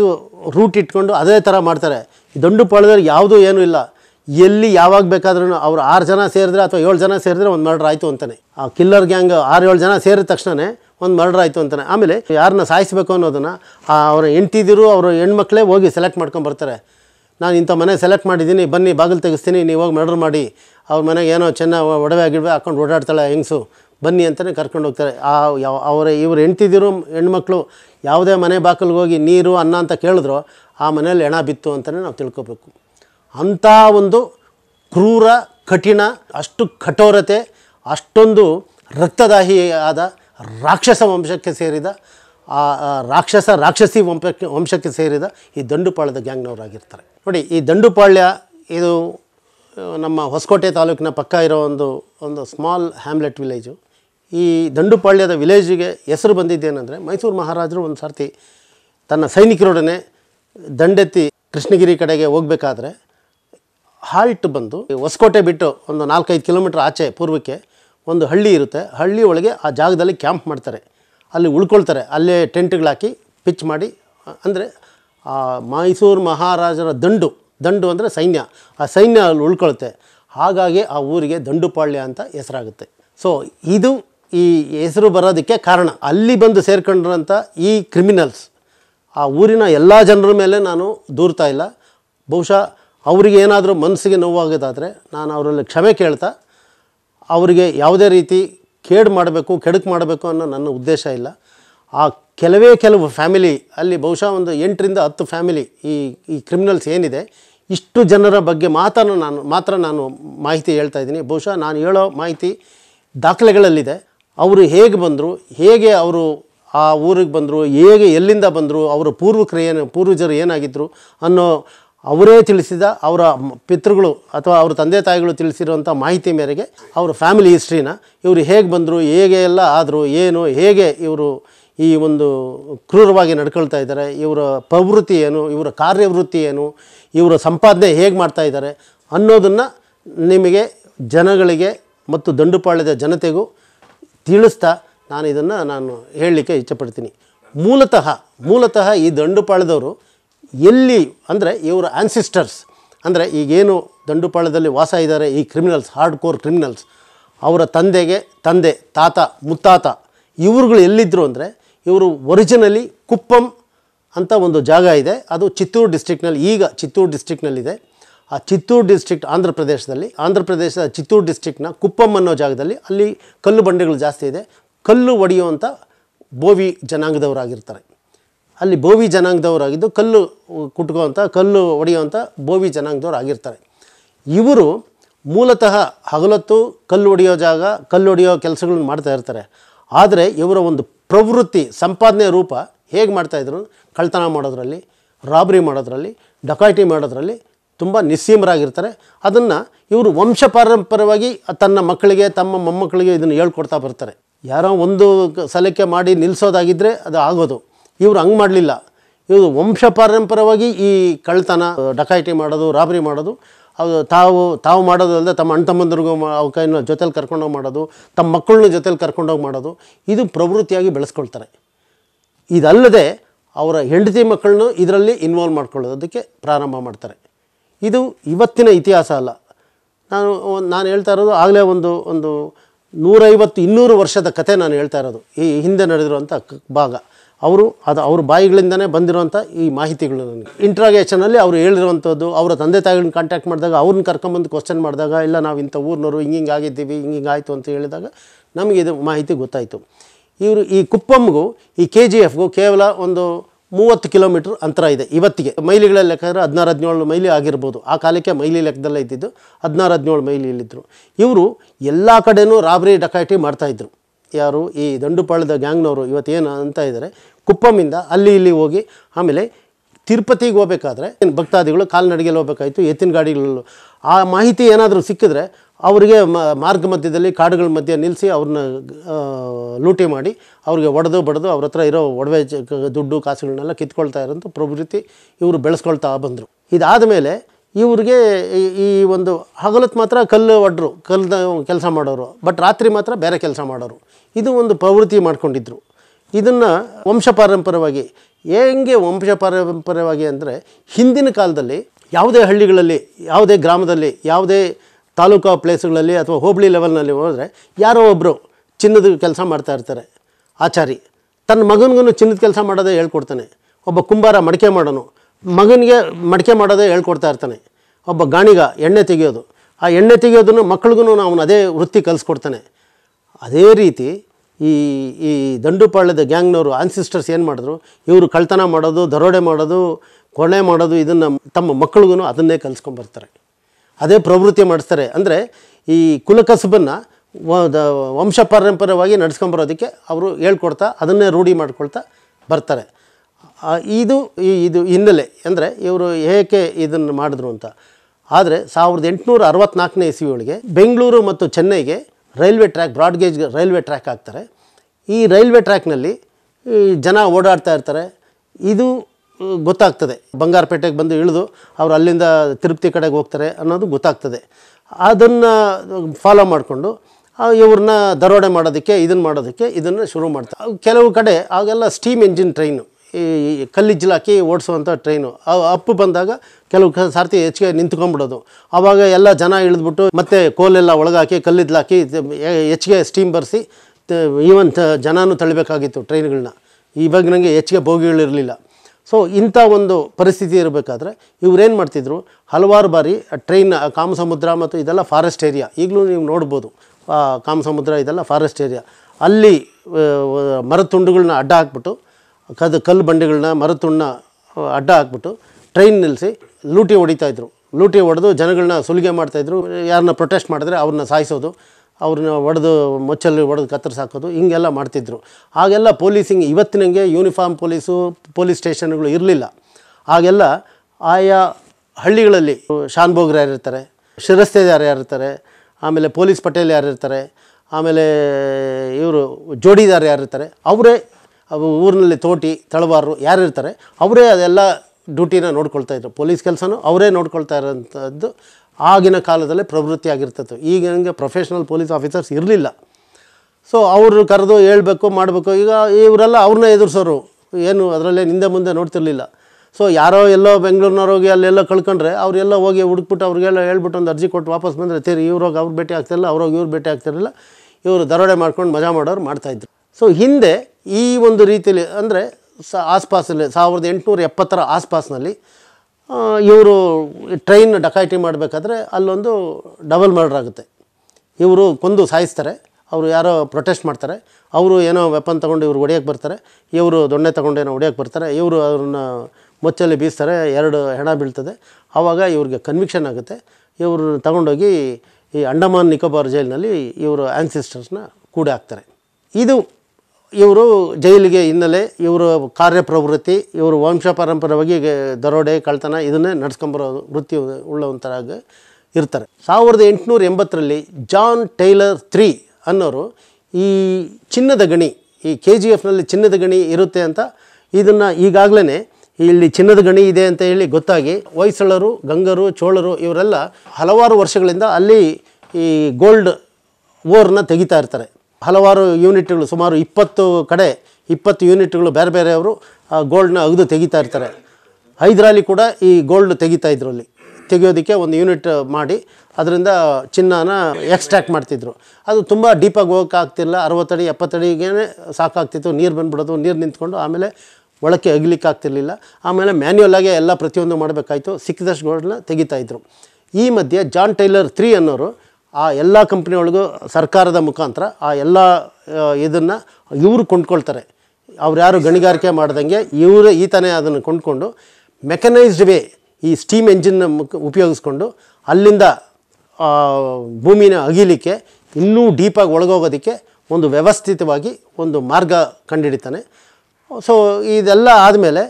ರೂಟ್ ಇಟ್ಕೊಂಡು ಅದೇ ಥರ ಮಾಡ್ತಾರೆ ದಂಡು ಪಾಳ್ದವ್ರಿಗೆ ಯಾವುದೂ ಏನೂ ಇಲ್ಲ ಎಲ್ಲಿ ಯಾವಾಗ ಬೇಕಾದ್ರೂ ಅವ್ರು ಆರು ಜನ ಸೇರಿದ್ರೆ ಅಥವಾ ಏಳು ಜನ ಸೇರಿದ್ರೆ ಒಂದು ಮರ್ಡರ್ ಆಯಿತು ಅಂತಾನೆ ಆ ಕಿಲ್ಲರ್ ಗ್ಯಾಂಗ್ ಆರು ಏಳು ಜನ ಸೇರಿದ ತಕ್ಷಣವೇ ಒಂದು ಮರ್ಡರ್ ಆಯಿತು ಅಂತಾನೆ ಆಮೇಲೆ ಯಾರನ್ನ ಸಾಯಿಸಬೇಕು ಅನ್ನೋದನ್ನು ಅವರು ಹೆಂಡ್ತಿದ್ದರು ಅವರು ಹೆಣ್ಮಕ್ಳೇ ಹೋಗಿ ಸೆಲೆಕ್ಟ್ ಮಾಡ್ಕೊಂಡು ಬರ್ತಾರೆ ನಾನು ಇಂಥ ಮನೆ ಸೆಲೆಕ್ಟ್ ಮಾಡಿದ್ದೀನಿ ಬನ್ನಿ ಬಾಗಿಲು ತೆಗಿಸ್ತೀನಿ ನೀವು ಹೋಗಿ ಮರ್ಡ್ರ್ ಮಾಡಿ ಅವ್ರ ಮನೆಗೆ ಏನೋ ಚೆನ್ನಾಗಿ ಒಡವೆ ಗಿಡವೆ ಹಾಕೊಂಡು ಓಡಾಡ್ತಾಳೆ ಹೆಂಗಸು ಬನ್ನಿ ಅಂತಲೇ ಕರ್ಕೊಂಡು ಹೋಗ್ತಾರೆ ಆ ಯಾವ ಅವರ ಇವ್ರು ಹೆಂಡ್ತಿದ್ದಿರು ಹೆಣ್ಮಕ್ಳು ಯಾವುದೇ ಮನೆ ಬಾಗಿಲಿಗೆ ಹೋಗಿ ನೀರು ಅನ್ನ ಅಂತ ಕೇಳಿದ್ರು ಆ ಮನೇಲಿ ಹೆಣ ಬಿತ್ತು ಅಂತಲೇ ನಾವು ತಿಳ್ಕೊಬೇಕು ಅಂಥ ಒಂದು ಕ್ರೂರ ಕಠಿಣ ಅಷ್ಟು ಕಠೋರತೆ ಅಷ್ಟೊಂದು ರಕ್ತದಾಹಿಯಾದ ರಾಕ್ಷಸ ವಂಶಕ್ಕೆ ಸೇರಿದ ಆ ರಾಕ್ಷಸ ರಾಕ್ಷಸಿ ವಂಶಕ್ಕೆ ವಂಶಕ್ಕೆ ಸೇರಿದ ಈ ದಂಡುಪಾಳ್ಯದ ಗ್ಯಾಂಗ್ನವರಾಗಿರ್ತಾರೆ ನೋಡಿ ಈ ದಂಡುಪಾಳ್ಯ ಇದು ನಮ್ಮ ಹೊಸಕೋಟೆ ತಾಲೂಕಿನ ಪಕ್ಕ ಇರೋ ಒಂದು ಒಂದು ಸ್ಮಾಲ್ ಹ್ಯಾಮ್ಲೆಟ್ ವಿಲೇಜು ಈ ದಂಡುಪಾಳ್ಯದ ವಿಲೇಜಿಗೆ ಹೆಸರು ಬಂದಿದ್ದೇನೆಂದರೆ ಮೈಸೂರು ಮಹಾರಾಜರು ಒಂದು ಸರ್ತಿ ತನ್ನ ಸೈನಿಕರೊಡನೆ ದಂಡೆತ್ತಿ ಕೃಷ್ಣಗಿರಿ ಕಡೆಗೆ ಹೋಗಬೇಕಾದ್ರೆ ಹಾಲ್ಟ್ ಬಂದು ಹೊಸಕೋಟೆ ಬಿಟ್ಟು ಒಂದು ನಾಲ್ಕೈದು ಕಿಲೋಮೀಟ್ರ್ ಆಚೆ ಪೂರ್ವಕ್ಕೆ ಒಂದು ಹಳ್ಳಿ ಇರುತ್ತೆ ಹಳ್ಳಿ ಒಳಗೆ ಆ ಜಾಗದಲ್ಲಿ ಕ್ಯಾಂಪ್ ಮಾಡ್ತಾರೆ ಅಲ್ಲಿ ಉಳ್ಕೊಳ್ತಾರೆ ಅಲ್ಲೇ ಟೆಂಟ್ಗಳಾಕಿ ಪಿಚ್ ಮಾಡಿ ಅಂದರೆ ಆ ಮೈಸೂರು ಮಹಾರಾಜರ ದಂಡು ದಂಡು ಅಂದರೆ ಸೈನ್ಯ ಆ ಸೈನ್ಯ ಅಲ್ಲಿ ಉಳ್ಕೊಳ್ತೆ ಹಾಗಾಗಿ ಆ ಊರಿಗೆ ದಂಡುಪಾಳ್ಯ ಅಂತ ಹೆಸರಾಗುತ್ತೆ ಸೊ ಇದು ಈ ಹೆಸರು ಬರೋದಕ್ಕೆ ಕಾರಣ ಅಲ್ಲಿ ಬಂದು ಸೇರ್ಕೊಂಡಿರೋಂಥ ಈ ಕ್ರಿಮಿನಲ್ಸ್ ಆ ಊರಿನ ಎಲ್ಲ ಜನರ ಮೇಲೆ ನಾನು ದೂರ್ತಾ ಇಲ್ಲ ಬಹುಶಃ ಅವರಿಗೆ ಏನಾದರೂ ಮನಸ್ಸಿಗೆ ನೋವಾಗೋದಾದರೆ ನಾನು ಅವರಲ್ಲಿ ಕ್ಷಮೆ ಕೇಳ್ತಾ ಅವರಿಗೆ ಯಾವುದೇ ರೀತಿ ಕೇಡು ಮಾಡಬೇಕು ಕೆಡಕು ಮಾಡಬೇಕು ಅನ್ನೋ ನನ್ನ ಉದ್ದೇಶ ಇಲ್ಲ ಆ ಕೆಲವೇ ಕೆಲವು ಫ್ಯಾಮಿಲಿ ಅಲ್ಲಿ ಬಹುಶಃ ಒಂದು ಎಂಟರಿಂದ ಹತ್ತು ಫ್ಯಾಮಿಲಿ ಈ ಈ ಕ್ರಿಮಿನಲ್ಸ್ ಏನಿದೆ ಇಷ್ಟು ಜನರ ಬಗ್ಗೆ ಮಾತ್ರ ನಾನು ಮಾತ್ರ ನಾನು ಮಾಹಿತಿ ಹೇಳ್ತಾ ಇದ್ದೀನಿ ಬಹುಶಃ ನಾನು ಹೇಳೋ ಮಾಹಿತಿ ದಾಖಲೆಗಳಲ್ಲಿದೆ ಅವರು ಹೇಗೆ ಬಂದರು ಹೇಗೆ ಅವರು ಆ ಊರಿಗೆ ಬಂದರು ಹೇಗೆ ಎಲ್ಲಿಂದ ಬಂದರು ಅವರ ಪೂರ್ವಕರು ಏನು ಪೂರ್ವಜರು ಏನಾಗಿದ್ದರು ಅನ್ನೋ ಅವರೇ ತಿಳಿಸಿದ ಅವರ ಪಿತೃಗಳು ಅಥವಾ ಅವರ ತಂದೆ ತಾಯಿಗಳು ತಿಳಿಸಿರುವಂಥ ಮಾಹಿತಿ ಮೇರೆಗೆ ಅವರ ಫ್ಯಾಮಿಲಿ ಹಿಸ್ಟ್ರಿನ ಇವರು ಹೇಗೆ ಬಂದರು ಹೇಗೆ ಎಲ್ಲ ಆದರು ಏನು ಹೇಗೆ ಇವರು ಈ ಒಂದು ಕ್ರೂರವಾಗಿ ನಡ್ಕೊಳ್ತಾ ಇದ್ದಾರೆ ಇವರ ಪ್ರವೃತ್ತಿ ಏನು ಇವರ ಕಾರ್ಯವೃತ್ತಿ ಏನು ಇವರ ಸಂಪಾದನೆ ಹೇಗೆ ಮಾಡ್ತಾ ಇದ್ದಾರೆ ಅನ್ನೋದನ್ನು ನಿಮಗೆ ಜನಗಳಿಗೆ ಮತ್ತು ದಂಡುಪಾಳ್ಯದ ಜನತೆಗೂ ತಿಳಿಸ್ತಾ ನಾನು ಇದನ್ನು ನಾನು ಹೇಳಲಿಕ್ಕೆ ಇಚ್ಛಪಡ್ತೀನಿ ಮೂಲತಃ ಮೂಲತಃ ಈ ದಂಡುಪಾಳ್ಯದವರು ಎಲ್ಲಿ ಅಂದರೆ ಇವರ ಆನ್ಸಿಸ್ಟರ್ಸ್ ಅಂದರೆ ಈಗೇನು ದಂಡುಪಾಳದಲ್ಲಿ ವಾಸ ಇದ್ದಾರೆ ಈ ಕ್ರಿಮಿನಲ್ಸ್ ಹಾರ್ಡ್ ಕೋರ್ ಕ್ರಿಮಿನಲ್ಸ್ ಅವರ ತಂದೆಗೆ ತಂದೆ ತಾತ ಮುತ್ತಾತ ಇವ್ರುಗಳು ಎಲ್ಲಿದ್ದರು ಅಂದರೆ ಇವರು ಒರಿಜಿನಲಿ ಕುಪ್ಪಂ ಅಂತ ಒಂದು ಜಾಗ ಇದೆ ಅದು ಚಿತ್ತೂರು ಡಿಸ್ಟ್ರಿಕ್ನಲ್ಲಿ ಈಗ ಚಿತ್ತೂರು ಡಿಸ್ಟ್ರಿಕ್ಟ್ನಲ್ಲಿದೆ ಆ ಚಿತ್ತೂರು ಡಿಸ್ಟ್ರಿಕ್ಟ್ ಆಂಧ್ರ ಪ್ರದೇಶದಲ್ಲಿ ಆಂಧ್ರ ಪ್ರದೇಶದ ಚಿತ್ತೂರು ಡಿಸ್ಟ್ರಿಕ್ಟ್ನ ಕುಪ್ಪಂ ಅನ್ನೋ ಜಾಗದಲ್ಲಿ ಅಲ್ಲಿ ಕಲ್ಲು ಬಂಡೆಗಳು ಜಾಸ್ತಿ ಇದೆ ಕಲ್ಲು ಒಡೆಯುವಂಥ ಬೋವಿ ಜನಾಂಗದವರಾಗಿರ್ತಾರೆ ಅಲ್ಲಿ ಬೋವಿ ಜನಾಂಗದವರಾಗಿದ್ದು ಕಲ್ಲು ಕುಟ್ಕೋವಂಥ ಕಲ್ಲು ಹೊಡೆಯುವಂಥ ಬೋವಿ ಜನಾಂಗದವ್ರು ಆಗಿರ್ತಾರೆ ಇವರು ಮೂಲತಃ ಹಗಲತ್ತು ಕಲ್ಲು ಹೊಡೆಯೋ ಜಾಗ ಕಲ್ಲು ಹೊಡೆಯೋ ಕೆಲಸಗಳನ್ನು ಮಾಡ್ತಾ ಇರ್ತಾರೆ ಆದರೆ ಇವರ ಒಂದು ಪ್ರವೃತ್ತಿ ಸಂಪಾದನೆ ರೂಪ ಹೇಗೆ ಮಾಡ್ತಾಯಿದ್ರು ಕಳ್ತನ ಮಾಡೋದರಲ್ಲಿ ರಾಬರಿ ಮಾಡೋದರಲ್ಲಿ ಡಕಾಯಿಟಿ ಮಾಡೋದರಲ್ಲಿ ತುಂಬ ನಿಸ್ಸೀಮರಾಗಿರ್ತಾರೆ ಅದನ್ನು ಇವರು ವಂಶ ತನ್ನ ಮಕ್ಕಳಿಗೆ ತಮ್ಮ ಮೊಮ್ಮಕ್ಕಳಿಗೆ ಇದನ್ನು ಹೇಳ್ಕೊಡ್ತಾ ಬರ್ತಾರೆ ಯಾರೋ ಒಂದು ಸಲಕ್ಕೆ ಮಾಡಿ ನಿಲ್ಲಿಸೋದಾಗಿದ್ದರೆ ಅದು ಆಗೋದು ಇವರು ಹಂಗೆ ಮಾಡಲಿಲ್ಲ ಇವರು ವಂಶ ಪಾರಂಪರವಾಗಿ ಈ ಕಳ್ತನ ಡಕಾಯಿಟಿ ಮಾಡೋದು ರಾಬರಿ ಮಾಡೋದು ಅದು ತಾವು ತಾವು ಮಾಡೋದು ಅಲ್ಲದೆ ತಮ್ಮ ಅಣ್ಣ ತಮ್ಮಂದ್ರಿಗೂ ಕೈನ ಜೊತೇಲಿ ಕರ್ಕೊಂಡೋಗಿ ಮಾಡೋದು ತಮ್ಮ ಮಕ್ಕಳನ್ನ ಜೊತೇಲಿ ಕರ್ಕೊಂಡೋಗಿ ಮಾಡೋದು ಇದು ಪ್ರವೃತ್ತಿಯಾಗಿ ಬೆಳೆಸ್ಕೊಳ್ತಾರೆ ಇದಲ್ಲದೆ ಅವರ ಹೆಂಡತಿ ಮಕ್ಕಳನ್ನು ಇದರಲ್ಲಿ ಇನ್ವಾಲ್ವ್ ಮಾಡ್ಕೊಳ್ಳೋದಕ್ಕೆ ಪ್ರಾರಂಭ ಮಾಡ್ತಾರೆ ಇದು ಇವತ್ತಿನ ಇತಿಹಾಸ ಅಲ್ಲ ನಾನು ನಾನು ಹೇಳ್ತಾ ಇರೋದು ಆಗಲೇ ಒಂದು ಒಂದು ನೂರೈವತ್ತು ಇನ್ನೂರು ವರ್ಷದ ಕತೆ ನಾನು ಹೇಳ್ತಾ ಇರೋದು ಈ ಹಿಂದೆ ನಡೆದಿರುವಂಥ ಭಾಗ ಅವರು ಅದು ಅವ್ರ ಬಾಯಿಗಳಿಂದನೇ ಬಂದಿರುವಂಥ ಈ ಮಾಹಿತಿಗಳು ನನಗೆ ಇಂಟ್ರಾಗೇಷನಲ್ಲಿ ಅವರು ಹೇಳಿರುವಂಥದ್ದು ಅವರ ತಂದೆ ತಾಯಿಗಳನ್ನ ಕಾಂಟ್ಯಾಕ್ಟ್ ಮಾಡಿದಾಗ ಅವ್ರನ್ನ ಕರ್ಕೊಂಬಂದು ಕ್ವಶನ್ ಮಾಡಿದಾಗ ಇಲ್ಲ ನಾವು ಇಂಥ ಊರಿನವರು ಹಿಂಗೆ ಹಿಂಗೆ ಆಗಿದ್ದೀವಿ ಹಿಂಗೆ ಹಿಂಗೆ ಆಯಿತು ಅಂತ ಹೇಳಿದಾಗ ನಮಗೆ ಇದು ಮಾಹಿತಿ ಗೊತ್ತಾಯಿತು ಇವರು ಈ ಕುಪ್ಪಮ್ಗೂ ಈ ಕೆ ಜಿ ಎಫ್ಗೂ ಕೇವಲ ಒಂದು ಮೂವತ್ತು ಕಿಲೋಮೀಟ್ರ್ ಅಂತರ ಇದೆ ಇವತ್ತಿಗೆ ಮೈಲಿಗಳ ಲೆಕ್ಕಾದ್ರೆ ಹದಿನಾರು ಹದಿನೇಳು ಮೈಲಿ ಆಗಿರ್ಬೋದು ಆ ಕಾಲಕ್ಕೆ ಮೈಲಿ ಲೆಕ್ಕದಲ್ಲೇ ಇದ್ದಿದ್ದು ಹದಿನಾರು ಹದಿನೇಳು ಇಲ್ಲಿದ್ದರು ಇವರು ಎಲ್ಲ ಕಡೆಯೂ ರಾಬರಿ ಡಕಾಯಿಟಿ ಮಾಡ್ತಾಯಿದ್ರು ಯಾರು ಈ ದಂಡುಪಾಳದ ಗ್ಯಾಂಗ್ನವರು ಇವತ್ತೇನು ಅಂತ ಇದ್ದಾರೆ ಕುಪ್ಪಮಿಂದ ಅಲ್ಲಿ ಇಲ್ಲಿ ಹೋಗಿ ಆಮೇಲೆ ತಿರುಪತಿಗೆ ಹೋಗ್ಬೇಕಾದ್ರೆ ಏನು ಭಕ್ತಾದಿಗಳು ಕಾಲ್ನಡಿಗೆಲ್ಲಿ ಹೋಗ್ಬೇಕಾಯ್ತು ಎತ್ತಿನ ಗಾಡಿಗಳಲ್ಲೂ ಆ ಮಾಹಿತಿ ಏನಾದರೂ ಸಿಕ್ಕಿದ್ರೆ ಅವರಿಗೆ ಮಾರ್ಗ ಮಧ್ಯದಲ್ಲಿ ಕಾಡುಗಳ ಮಧ್ಯೆ ನಿಲ್ಲಿಸಿ ಅವ್ರನ್ನ ಲೂಟಿ ಮಾಡಿ ಅವ್ರಿಗೆ ಒಡೆದು ಬಡದು ಅವ್ರ ಹತ್ರ ಇರೋ ಒಡವೆ ದುಡ್ಡು ಕಾಸುಗಳನ್ನೆಲ್ಲ ಕಿತ್ಕೊಳ್ತಾ ಇರೋಂಥ ಪ್ರವೃತ್ತಿ ಇವರು ಬೆಳೆಸ್ಕೊಳ್ತಾ ಬಂದರು ಇದಾದ ಮೇಲೆ ಇವ್ರಿಗೆ ಈ ಒಂದು ಹಗಲತ್ತು ಮಾತ್ರ ಕಲ್ಲು ಒಡ್ರು ಕಲ್ಲು ಕೆಲಸ ಮಾಡೋರು ಬಟ್ ರಾತ್ರಿ ಮಾತ್ರ ಬೇರೆ ಕೆಲಸ ಮಾಡೋರು ಇದು ಒಂದು ಪ್ರವೃತ್ತಿ ಮಾಡ್ಕೊಂಡಿದ್ರು ಇದನ್ನು ವಂಶ ಪಾರಂಪರ್ಯವಾಗಿ ಹೆಂಗೆ ವಂಶ ಪಾರಂಪರ್ಯವಾಗಿ ಅಂದರೆ ಹಿಂದಿನ ಕಾಲದಲ್ಲಿ ಯಾವುದೇ ಹಳ್ಳಿಗಳಲ್ಲಿ ಯಾವುದೇ ಗ್ರಾಮದಲ್ಲಿ ಯಾವುದೇ ತಾಲೂಕಾ ಪ್ಲೇಸ್ಗಳಲ್ಲಿ ಅಥವಾ ಹೋಬಳಿ ಲೆವೆಲ್ನಲ್ಲಿ ಹೋದರೆ ಯಾರೋ ಒಬ್ಬರು ಚಿನ್ನದ ಕೆಲಸ ಮಾಡ್ತಾ ಇರ್ತಾರೆ ಆಚಾರಿ ತನ್ನ ಮಗನಿಗೂ ಚಿನ್ನದ ಕೆಲಸ ಮಾಡೋದೇ ಹೇಳ್ಕೊಡ್ತಾನೆ ಒಬ್ಬ ಕುಂಬಾರ ಮಡಿಕೆ ಮಾಡೋನು ಮಗನಿಗೆ ಮಡಿಕೆ ಮಾಡೋದೇ ಹೇಳ್ಕೊಡ್ತಾ ಇರ್ತಾನೆ ಒಬ್ಬ ಗಾಣಿಗ ಎಣ್ಣೆ ತೆಗೆಯೋದು ಆ ಎಣ್ಣೆ ತೆಗೆಯೋದನ್ನು ಮಕ್ಳಿಗೂ ಅವನು ಅದೇ ವೃತ್ತಿ ಕಲಿಸ್ಕೊಡ್ತಾನೆ ಅದೇ ರೀತಿ ಈ ಈ ದಂಡುಪಾಳ್ಯದ ಗ್ಯಾಂಗ್ನವರು ಆನ್ಸಿಸ್ಟರ್ಸ್ ಏನು ಮಾಡಿದ್ರು ಇವರು ಕಳ್ತನ ಮಾಡೋದು ದರೋಡೆ ಮಾಡೋದು ಕೊಣೆ ಮಾಡೋದು ಇದನ್ನು ತಮ್ಮ ಮಕ್ಕಳಿಗೂ ಅದನ್ನೇ ಕಲಿಸ್ಕೊಂಬರ್ತಾರೆ ಅದೇ ಪ್ರವೃತ್ತಿ ಮಾಡಿಸ್ತಾರೆ ಅಂದರೆ ಈ ಕುಲಕಸುಬನ್ನು ವಂಶ ಪಾರಂಪರ್ಯವಾಗಿ ನಡೆಸ್ಕೊಂಬರೋದಕ್ಕೆ ಅವರು ಹೇಳ್ಕೊಡ್ತಾ ಅದನ್ನೇ ರೂಢಿ ಮಾಡ್ಕೊಳ್ತಾ ಬರ್ತಾರೆ ಇದು ಇದು ಹಿನ್ನೆಲೆ ಅಂದರೆ ಇವರು ಏಕೆ ಇದನ್ನು ಮಾಡಿದ್ರು ಅಂತ ಆದರೆ ಸಾವಿರದ ಎಂಟುನೂರ ಅರವತ್ತ್ನಾಲ್ಕನೇ ಇಸ್ವಿ ಬೆಂಗಳೂರು ಮತ್ತು ಚೆನ್ನೈಗೆ railway track broad gauge railway track ಹಾಕ್ತಾರೆ ಈ ರೈಲ್ವೆ ಟ್ರ್ಯಾಕ್ನಲ್ಲಿ ಈ ಜನ ಓಡಾಡ್ತಾ ಇರ್ತಾರೆ ಇದು ಗೊತ್ತಾಗ್ತದೆ ಬಂಗಾರಪೇಟೆಗೆ ಬಂದು ಇಳಿದು ಅವರು ಅಲ್ಲಿಂದ ತಿರುಪತಿ ಕಡೆಗೆ ಹೋಗ್ತಾರೆ ಅನ್ನೋದು ಗೊತ್ತಾಗ್ತದೆ ಅದನ್ನು ಫಾಲೋ ಮಾಡಿಕೊಂಡು ಇವ್ರನ್ನ ದರೋಡೆ ಮಾಡೋದಕ್ಕೆ ಇದನ್ನು ಮಾಡೋದಕ್ಕೆ ಇದನ್ನು ಶುರು ಮಾಡ್ತಾರೆ ಕೆಲವು ಕಡೆ ಆಗೆಲ್ಲ ಸ್ಟೀಮ್ ಎಂಜಿನ್ ಟ್ರೈನು ಈ ಕಲ್ಲಿಜ್ಲಾಕಿ ಓಡಿಸುವಂಥ ಟ್ರೈನು ಅಪ್ಪು ಬಂದಾಗ ಕೆಲವು ಸಾರ್ತಿ ಹೆಚ್ಚಿಗೆ ನಿಂತ್ಕೊಂಡ್ಬಿಡೋದು ಆವಾಗ ಎಲ್ಲ ಜನ ಇಳಿದ್ಬಿಟ್ಟು ಮತ್ತೆ ಕೋಲೆಲ್ಲ ಒಳಗಾಕಿ ಹಾಕಿ ಹೆಚ್ಚಿಗೆ ಸ್ಟೀಮ್ ಬರೆಸಿ ಈವನ್ ಜನನೂ ತಳ್ಳಬೇಕಾಗಿತ್ತು ಟ್ರೈನ್ಗಳನ್ನ ಇವಾಗ ನನಗೆ ಹೆಚ್ಚಿಗೆ ಬೋಗಿಗಳಿರಲಿಲ್ಲ ಸೊ ಇಂಥ ಒಂದು ಪರಿಸ್ಥಿತಿ ಇರಬೇಕಾದ್ರೆ ಇವ್ರೇನು ಮಾಡ್ತಿದ್ರು ಹಲವಾರು ಬಾರಿ ಟ್ರೈನ್ ಕಾಮಸಮುದ್ರ ಮತ್ತು ಇದೆಲ್ಲ ಫಾರೆಸ್ಟ್ ಏರಿಯಾ ಈಗಲೂ ನೀವು ನೋಡ್ಬೋದು ಕಾಮಸಮುದ್ರ ಇದೆಲ್ಲ ಫಾರೆಸ್ಟ್ ಏರಿಯಾ ಅಲ್ಲಿ ಮರದ ತುಂಡುಗಳನ್ನ ಅಡ್ಡ ಹಾಕ್ಬಿಟ್ಟು ಕದ ಕಲ್ಲು ಬಂಡೆಗಳನ್ನ ಮರತುಣ್ಣ ಅಡ್ಡ ಹಾಕ್ಬಿಟ್ಟು ಟ್ರೈನ್ ನಿಲ್ಲಿಸಿ ಲೂಟಿ ಹೊಡಿತಾಯಿದ್ರು ಲೂಟಿ ಹೊಡೆದು ಜನಗಳನ್ನ ಸುಲಿಗೆ ಮಾಡ್ತಾಯಿದ್ರು ಯಾರನ್ನ ಪ್ರೊಟೆಸ್ಟ್ ಮಾಡಿದ್ರೆ ಅವ್ರನ್ನ ಸಾಯಿಸೋದು ಅವ್ರನ್ನ ಒಡೆದು ಮೊಚ್ಚಲ್ಲಿ ಒಡೆದು ಕತ್ತರಿಸಾಕೋದು ಹಿಂಗೆಲ್ಲ ಮಾಡ್ತಿದ್ರು ಆಗೆಲ್ಲ ಪೊಲೀಸಿಂಗ್ ಇವತ್ತಿನಂಗೆ ಯೂನಿಫಾರ್ಮ್ ಪೊಲೀಸು ಪೊಲೀಸ್ ಸ್ಟೇಷನ್ಗಳು ಇರಲಿಲ್ಲ ಆಗೆಲ್ಲ ಆಯಾ ಹಳ್ಳಿಗಳಲ್ಲಿ ಶಾನ್ಭೋಗ್ರು ಯಾರಿರ್ತಾರೆ ಯಾರು ಯಾರಿರ್ತಾರೆ ಆಮೇಲೆ ಪೊಲೀಸ್ ಪಟೇಲ್ ಯಾರಿರ್ತಾರೆ ಆಮೇಲೆ ಇವರು ಜೋಡಿದಾರ ಯಾರಿರ್ತಾರೆ ಅವರೇ ಅವು ಊರಿನಲ್ಲಿ ತೋಟಿ ತಳಬಾರರು ಯಾರು ಇರ್ತಾರೆ ಅವರೇ ಅದೆಲ್ಲ ಡ್ಯೂಟಿನ ನೋಡ್ಕೊಳ್ತಾ ಇದ್ರು ಪೊಲೀಸ್ ಕೆಲಸನೂ ಅವರೇ ನೋಡ್ಕೊಳ್ತಾ ಇರೋಂಥದ್ದು ಆಗಿನ ಕಾಲದಲ್ಲೇ ಪ್ರವೃತ್ತಿ ಆಗಿರ್ತಿತ್ತು ಈಗ ನನಗೆ ಪ್ರೊಫೆಷ್ನಲ್ ಪೊಲೀಸ್ ಆಫೀಸರ್ಸ್ ಇರಲಿಲ್ಲ ಸೊ ಅವರು ಕರೆದು ಹೇಳಬೇಕು ಮಾಡಬೇಕು ಈಗ ಇವರೆಲ್ಲ ಅವ್ರನ್ನ ಎದುರಿಸೋರು ಏನು ಅದರಲ್ಲೇ ಹಿಂದೆ ಮುಂದೆ ನೋಡ್ತಿರ್ಲಿಲ್ಲ ಸೊ ಯಾರೋ ಎಲ್ಲೋ ಬೆಂಗಳೂರಿನವ್ರು ಹೋಗಿ ಅಲ್ಲೆಲ್ಲೋ ಕಳ್ಕೊಂಡ್ರೆ ಅವರೆಲ್ಲ ಹೋಗಿ ಹುಡುಕ್ಬಿಟ್ಟು ಅವ್ರಿಗೆಲ್ಲ ಹೇಳ್ಬಿಟ್ಟು ಒಂದು ಅರ್ಜಿ ಕೊಟ್ಟು ವಾಪಸ್ ಬಂದರೆ ತೀರಿ ಇವ್ರಿಗೆ ಅವ್ರು ಭೇಟಿ ಆಗ್ತಿರಲಿಲ್ಲ ಅವ್ರಿಗೆ ಇವ್ರು ಭೇಟಿ ಆಗ್ತಿರಲಿಲ್ಲ ಇವರು ದರೋಡೆ ಮಾಡ್ಕೊಂಡು ಮಜಾ ಮಾಡೋರು ಮಾಡ್ತಾಯಿದ್ರು ಸೊ ಹಿಂದೆ ಈ ಒಂದು ರೀತಿಯಲ್ಲಿ ಅಂದರೆ ಸ ಆಸ್ಪಾಸಲ್ಲಿ ಸಾವಿರದ ಎಂಟುನೂರ ಎಪ್ಪತ್ತರ ಆಸ್ಪಾಸ್ನಲ್ಲಿ ಇವರು ಟ್ರೈನ್ ಡಕಾಯಿಟಿ ಮಾಡಬೇಕಾದ್ರೆ ಅಲ್ಲೊಂದು ಡಬಲ್ ಮರ್ಡರ್ ಆಗುತ್ತೆ ಇವರು ಕೊಂದು ಸಾಯಿಸ್ತಾರೆ ಅವರು ಯಾರೋ ಪ್ರೊಟೆಸ್ಟ್ ಮಾಡ್ತಾರೆ ಅವರು ಏನೋ ವೆಪನ್ ತೊಗೊಂಡು ಇವರು ಹೊಡಿಯೋಕೆ ಬರ್ತಾರೆ ಇವರು ದೊಣ್ಣೆ ತೊಗೊಂಡು ಏನೋ ಹೊಡಿಯೋಕೆ ಬರ್ತಾರೆ ಇವರು ಅವ್ರನ್ನ ಮೊಚ್ಚಲ್ಲಿ ಬೀಸ್ತಾರೆ ಎರಡು ಹೆಣ ಬೀಳ್ತದೆ ಆವಾಗ ಇವ್ರಿಗೆ ಕನ್ವಿಕ್ಷನ್ ಆಗುತ್ತೆ ಇವರು ತೊಗೊಂಡೋಗಿ ಈ ಅಂಡಮಾನ್ ನಿಕೋಬಾರ್ ಜೈಲಿನಲ್ಲಿ ಇವರು ಆ್ಯನ್ಸಿಸ್ಟರ್ಸ್ನ ಕೂಡ ಹಾಕ್ತಾರೆ ಇದು ಇವರು ಜೈಲಿಗೆ ಹಿನ್ನೆಲೆ ಇವರು ಕಾರ್ಯಪ್ರವೃತ್ತಿ ಇವರು ವಂಶ ಪರಂಪರವಾಗಿ ದರೋಡೆ ಕಳ್ತನ ಇದನ್ನೇ ನಡ್ಸ್ಕೊಂಬರೋ ವೃತ್ತಿ ಉಳ್ಳವಂತರಾಗಿ ಇರ್ತಾರೆ ಸಾವಿರದ ಎಂಟುನೂರ ಎಂಬತ್ತರಲ್ಲಿ ಜಾನ್ ಟೈಲರ್ ತ್ರೀ ಅನ್ನೋರು ಈ ಚಿನ್ನದ ಗಣಿ ಈ ಕೆ ಜಿ ಎಫ್ನಲ್ಲಿ ಚಿನ್ನದ ಗಣಿ ಇರುತ್ತೆ ಅಂತ ಇದನ್ನು ಈಗಾಗಲೇ ಇಲ್ಲಿ ಚಿನ್ನದ ಗಣಿ ಇದೆ ಅಂತ ಹೇಳಿ ಗೊತ್ತಾಗಿ ಹೊಯ್ಸಳರು ಗಂಗರು ಚೋಳರು ಇವರೆಲ್ಲ ಹಲವಾರು ವರ್ಷಗಳಿಂದ ಅಲ್ಲಿ ಈ ಗೋಲ್ಡ್ ಓರ್ನ ತೆಗಿತಾ ಇರ್ತಾರೆ ಹಲವಾರು ಯೂನಿಟ್ಗಳು ಸುಮಾರು ಇಪ್ಪತ್ತು ಕಡೆ ಇಪ್ಪತ್ತು ಯೂನಿಟ್ಗಳು ಬೇರೆ ಬೇರೆಯವರು ಗೋಲ್ಡ್ನ ಅಗದು ತೆಗಿತಾ ಇರ್ತಾರೆ ಹೈದರಾಲಿ ಕೂಡ ಈ ಗೋಲ್ಡ್ ತೆಗಿತಾ ಅಲ್ಲಿ ತೆಗೆಯೋದಕ್ಕೆ ಒಂದು ಯೂನಿಟ್ ಮಾಡಿ ಅದರಿಂದ ಚಿನ್ನನ ಎಕ್ಸ್ಟ್ರಾಕ್ಟ್ ಮಾಡ್ತಿದ್ರು ಅದು ತುಂಬ ಡೀಪಾಗಿ ಹೋಗೋಕೆ ಆಗ್ತಿಲ್ಲ ಅರವತ್ತಡಿ ಎಪ್ಪತ್ತಡಿಗೇ ಸಾಕಾಗ್ತಿತ್ತು ನೀರು ಬಂದುಬಿಡೋದು ನೀರು ನಿಂತ್ಕೊಂಡು ಆಮೇಲೆ ಒಳಕ್ಕೆ ಅಗಲಿಕ್ಕೆ ಆಗ್ತಿರ್ಲಿಲ್ಲ ಆಮೇಲೆ ಮ್ಯಾನ್ಯುವಲಾಗೆ ಎಲ್ಲ ಪ್ರತಿಯೊಂದು ಮಾಡಬೇಕಾಯಿತು ಸಿಕ್ಕಿದಷ್ಟು ಗೋಲ್ಡ್ನ ತೆಗಿತಾಯಿದ್ರು ಈ ಮಧ್ಯೆ ಜಾನ್ ಟೈಲರ್ ತ್ರೀ ಅನ್ನೋರು ಆ ಎಲ್ಲ ಕಂಪ್ನಿಯೊಳಗೂ ಸರ್ಕಾರದ ಮುಖಾಂತರ ಆ ಎಲ್ಲ ಇದನ್ನು ಇವರು ಕೊಂಡ್ಕೊಳ್ತಾರೆ ಅವ್ರು ಯಾರು ಗಣಿಗಾರಿಕೆ ಮಾಡ್ದಂಗೆ ಇವರು ಈತನೇ ಅದನ್ನು ಕೊಂಡ್ಕೊಂಡು ಮೆಕನೈಸ್ಡ್ ವೇ ಈ ಸ್ಟೀಮ್ ಎಂಜಿನ್ನ ಮುಖ ಉಪಯೋಗಿಸ್ಕೊಂಡು ಅಲ್ಲಿಂದ ಭೂಮಿನ ಅಗಿಲಿಕ್ಕೆ ಇನ್ನೂ ಡೀಪಾಗಿ ಒಳಗೋಗೋದಕ್ಕೆ ಒಂದು ವ್ಯವಸ್ಥಿತವಾಗಿ ಒಂದು ಮಾರ್ಗ ಕಂಡುಹಿಡಿತಾನೆ ಸೊ ಇದೆಲ್ಲ ಆದಮೇಲೆ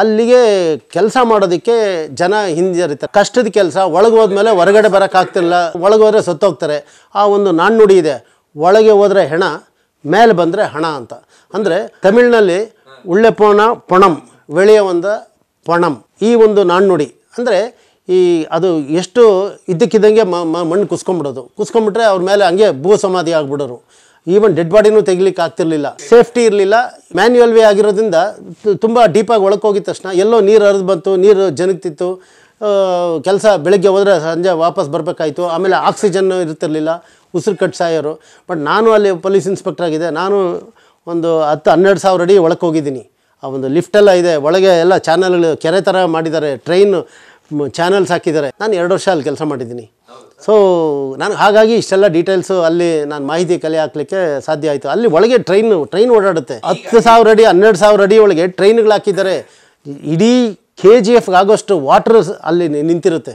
ಅಲ್ಲಿಗೆ ಕೆಲಸ ಮಾಡೋದಕ್ಕೆ ಜನ ಹಿಂದಿರುತ್ತೆ ಕಷ್ಟದ ಕೆಲಸ ಒಳಗೆ ಹೋದ್ಮೇಲೆ ಹೊರಗಡೆ ಬರೋಕ್ಕಾಗ್ತಿಲ್ಲ ಒಳಗೆ ಹೋದರೆ ಸತ್ತೋಗ್ತಾರೆ ಆ ಒಂದು ನಾಣ್ಣುಡಿ ಇದೆ ಒಳಗೆ ಹೋದರೆ ಹೆಣ ಮೇಲೆ ಬಂದರೆ ಹಣ ಅಂತ ಅಂದರೆ ತಮಿಳಿನಲ್ಲಿ ಪೋಣ ಪಣಂ ವೆಳೆಯ ಒಂದು ಪಣಂ ಈ ಒಂದು ನಾಣ್ಣುಡಿ ಅಂದರೆ ಈ ಅದು ಎಷ್ಟು ಇದ್ದಕ್ಕಿದ್ದಂಗೆ ಮಣ್ಣು ಕುಸ್ಕೊಂಬಿಡೋದು ಕುಸ್ಕೊಂಬಿಟ್ರೆ ಅವ್ರ ಮೇಲೆ ಹಂಗೆ ಭೂ ಸಮಾಧಿ ಆಗಿಬಿಡೋರು ಈವನ್ ಡೆಡ್ ಬಾಡಿನೂ ತೆಗಿಲಿಕ್ಕೆ ಆಗ್ತಿರ್ಲಿಲ್ಲ ಸೇಫ್ಟಿ ಇರಲಿಲ್ಲ ಮ್ಯಾನ್ಯುವಲ್ ವೇ ಆಗಿರೋದ್ರಿಂದ ತುಂಬ ಡೀಪಾಗಿ ಒಳಕ್ಕೆ ಹೋಗಿದ ತಕ್ಷಣ ಎಲ್ಲೋ ನೀರು ಹರಿದು ಬಂತು ನೀರು ಜನಗ್ತಿತ್ತು ಕೆಲಸ ಬೆಳಗ್ಗೆ ಹೋದರೆ ಸಂಜೆ ವಾಪಸ್ ಬರಬೇಕಾಯ್ತು ಆಮೇಲೆ ಆಕ್ಸಿಜನ್ ಇರ್ತಿರ್ಲಿಲ್ಲ ಉಸಿರು ಕಟ್ಸಾಯೋರು ಬಟ್ ನಾನು ಅಲ್ಲಿ ಪೊಲೀಸ್ ಇನ್ಸ್ಪೆಕ್ಟರ್ ಆಗಿದೆ ನಾನು ಒಂದು ಹತ್ತು ಹನ್ನೆರಡು ಸಾವಿರ ಅಡಿ ಒಳಕ್ಕೆ ಹೋಗಿದ್ದೀನಿ ಆ ಒಂದು ಲಿಫ್ಟೆಲ್ಲ ಇದೆ ಒಳಗೆ ಎಲ್ಲ ಚಾನಲ್ಗಳು ಕೆರೆ ಥರ ಮಾಡಿದ್ದಾರೆ ಟ್ರೈನು ಚಾನಲ್ಸ್ ಹಾಕಿದ್ದಾರೆ ನಾನು ಎರಡು ವರ್ಷ ಅಲ್ಲಿ ಕೆಲಸ ಮಾಡಿದ್ದೀನಿ ಸೊ ನಾನು ಹಾಗಾಗಿ ಇಷ್ಟೆಲ್ಲ ಡೀಟೇಲ್ಸು ಅಲ್ಲಿ ನಾನು ಮಾಹಿತಿ ಕಲೆ ಹಾಕಲಿಕ್ಕೆ ಸಾಧ್ಯ ಆಯಿತು ಅಲ್ಲಿ ಒಳಗೆ ಟ್ರೈನು ಟ್ರೈನ್ ಓಡಾಡುತ್ತೆ ಹತ್ತು ಸಾವಿರ ಅಡಿ ಹನ್ನೆರಡು ಸಾವಿರ ಅಡಿ ಒಳಗೆ ಟ್ರೈನ್ಗಳು ಹಾಕಿದ್ದಾರೆ ಇಡೀ ಕೆ ಜಿ ಎಫ್ಗಾಗೋಷ್ಟು ವಾಟರ್ ಅಲ್ಲಿ ನಿಂತಿರುತ್ತೆ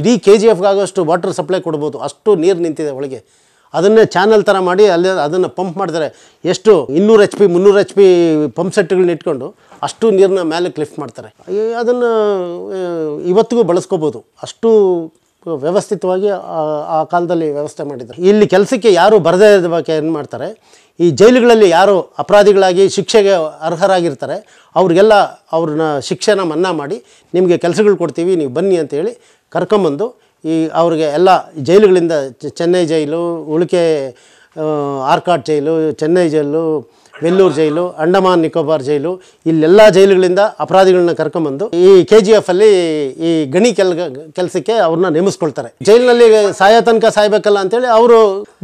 ಇಡೀ ಕೆ ಜಿ ಎಫ್ಗಾಗೋಷ್ಟು ವಾಟ್ರ್ ಸಪ್ಲೈ ಕೊಡ್ಬೋದು ಅಷ್ಟು ನೀರು ನಿಂತಿದೆ ಒಳಗೆ ಅದನ್ನೇ ಚಾನಲ್ ಥರ ಮಾಡಿ ಅಲ್ಲಿ ಅದನ್ನು ಪಂಪ್ ಮಾಡಿದರೆ ಎಷ್ಟು ಇನ್ನೂರು ಎಚ್ ಪಿ ಮುನ್ನೂರು ಎಚ್ ಪಿ ಪಂಪ್ ಸೆಟ್ಗಳನ್ನ ಇಟ್ಕೊಂಡು ಅಷ್ಟು ನೀರನ್ನ ಮೇಲೆ ಕ್ಲಿಫ್ಟ್ ಮಾಡ್ತಾರೆ ಅದನ್ನು ಇವತ್ತಿಗೂ ಬಳಸ್ಕೋಬೋದು ಅಷ್ಟು ವ್ಯವಸ್ಥಿತವಾಗಿ ಆ ಕಾಲದಲ್ಲಿ ವ್ಯವಸ್ಥೆ ಮಾಡಿದ್ದಾರೆ ಇಲ್ಲಿ ಕೆಲಸಕ್ಕೆ ಯಾರು ಬರದೇ ಬಗ್ಗೆ ಏನು ಮಾಡ್ತಾರೆ ಈ ಜೈಲುಗಳಲ್ಲಿ ಯಾರು ಅಪರಾಧಿಗಳಾಗಿ ಶಿಕ್ಷೆಗೆ ಅರ್ಹರಾಗಿರ್ತಾರೆ ಅವ್ರಿಗೆಲ್ಲ ಅವ್ರನ್ನ ಶಿಕ್ಷೆನ ಮನ್ನಾ ಮಾಡಿ ನಿಮಗೆ ಕೆಲಸಗಳು ಕೊಡ್ತೀವಿ ನೀವು ಬನ್ನಿ ಅಂತೇಳಿ ಕರ್ಕೊಂಬಂದು ಈ ಅವ್ರಿಗೆ ಎಲ್ಲ ಜೈಲುಗಳಿಂದ ಚೆನ್ನೈ ಜೈಲು ಉಳಿಕೆ ಆರ್ಕಾಡ್ ಜೈಲು ಚೆನ್ನೈ ಜೈಲು ವೆಲ್ಲೂರು ಜೈಲು ಅಂಡಮಾನ್ ನಿಕೋಬಾರ್ ಜೈಲು ಇಲ್ಲೆಲ್ಲ ಜೈಲುಗಳಿಂದ ಅಪರಾಧಿಗಳನ್ನ ಕರ್ಕೊಂಬಂದು ಈ ಕೆ ಜಿ ಎಫ್ ಅಲ್ಲಿ ಈ ಗಣಿ ಕೆಲ್ಗ ಕೆಲಸಕ್ಕೆ ಅವ್ರನ್ನ ನೇಮಿಸ್ಕೊಳ್ತಾರೆ ಜೈಲಿನಲ್ಲಿ ಸಾಯೋ ತನಕ ಸಾಯ್ಬೇಕಲ್ಲ ಅಂತೇಳಿ ಅವರು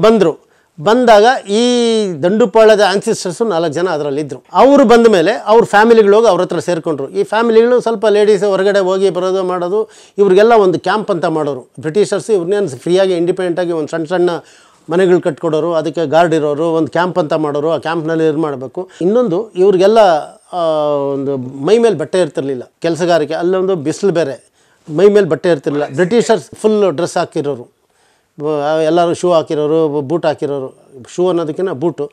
ಬಂದರು ಬಂದಾಗ ಈ ದಂಡುಪಾಳದ ಆನ್ಸಿಸ್ಟರ್ಸು ನಾಲ್ಕು ಜನ ಅದರಲ್ಲಿದ್ದರು ಅವರು ಬಂದ ಮೇಲೆ ಅವ್ರ ಫ್ಯಾಮಿಲಿಗಳು ಹೋಗಿ ಅವ್ರ ಹತ್ರ ಸೇರಿಕೊಂಡ್ರು ಈ ಫ್ಯಾಮಿಲಿಗಳು ಸ್ವಲ್ಪ ಲೇಡೀಸ್ ಹೊರಗಡೆ ಹೋಗಿ ಬರೋದು ಮಾಡೋದು ಇವ್ರಿಗೆಲ್ಲ ಒಂದು ಕ್ಯಾಂಪ್ ಅಂತ ಮಾಡೋರು ಬ್ರಿಟಿಷರ್ಸ್ ಇವ್ರನ್ನೇನು ಫ್ರೀಯಾಗಿ ಇಂಡಿಪೆಂಡೆಂಟಾಗಿ ಒಂದು ಸಣ್ಣ ಸಣ್ಣ ಮನೆಗಳು ಕಟ್ಕೊಡೋರು ಅದಕ್ಕೆ ಗಾರ್ಡ್ ಇರೋರು ಒಂದು ಕ್ಯಾಂಪ್ ಅಂತ ಮಾಡೋರು ಆ ಕ್ಯಾಂಪ್ನಲ್ಲಿ ಇದು ಮಾಡಬೇಕು ಇನ್ನೊಂದು ಇವ್ರಿಗೆಲ್ಲ ಒಂದು ಮೈ ಮೇಲೆ ಬಟ್ಟೆ ಇರ್ತಿರ್ಲಿಲ್ಲ ಕೆಲಸಗಾರಿಕೆ ಅಲ್ಲೊಂದು ಬಿಸಿಲು ಬೇರೆ ಮೈ ಮೇಲೆ ಬಟ್ಟೆ ಇರ್ತಿರಲಿಲ್ಲ ಬ್ರಿಟಿಷರ್ಸ್ ಫುಲ್ ಡ್ರೆಸ್ ಹಾಕಿರೋರು ಎಲ್ಲರೂ ಶೂ ಹಾಕಿರೋರು ಬೂಟ್ ಹಾಕಿರೋರು ಶೂ ಅನ್ನೋದಕ್ಕಿಂತ ಬೂಟು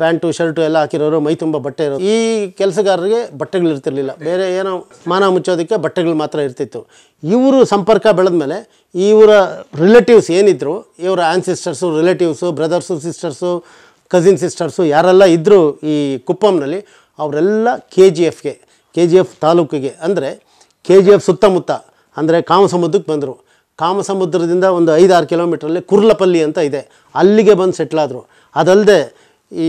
ಪ್ಯಾಂಟು ಶರ್ಟು ಎಲ್ಲ ಹಾಕಿರೋರು ಮೈ ತುಂಬ ಬಟ್ಟೆ ಇರೋದು ಈ ಕೆಲಸಗಾರರಿಗೆ ಬಟ್ಟೆಗಳು ಇರ್ತಿರ್ಲಿಲ್ಲ ಬೇರೆ ಏನೋ ಮಾನ ಮುಚ್ಚೋದಕ್ಕೆ ಬಟ್ಟೆಗಳು ಮಾತ್ರ ಇರ್ತಿತ್ತು ಇವರು ಸಂಪರ್ಕ ಬೆಳೆದ ಮೇಲೆ ಇವರ ರಿಲೇಟಿವ್ಸ್ ಏನಿದ್ರು ಇವರ sisters relatives brothers sisters cousin sisters ಯಾರೆಲ್ಲ ಇದ್ದರು ಈ ಕುಪ್ಪಂನಲ್ಲಿ ಅವರೆಲ್ಲ ಕೆ ಜಿ ಎಫ್ಗೆ ಕೆ ಜಿ ಎಫ್ ತಾಲೂಕಿಗೆ ಅಂದರೆ ಕೆ ಜಿ ಎಫ್ ಸುತ್ತಮುತ್ತ ಅಂದರೆ ಕಾಮಸಮುದ್ರಕ್ಕೆ ಬಂದರು ಕಾಮಸಮುದ್ರದಿಂದ ಒಂದು ಐದಾರು ಕಿಲೋಮೀಟ್ರಲ್ಲಿ ಕುರ್ಲಪಲ್ಲಿ ಅಂತ ಇದೆ ಅಲ್ಲಿಗೆ ಬಂದು ಸೆಟ್ಲಾದರು ಅದಲ್ಲದೆ ಈ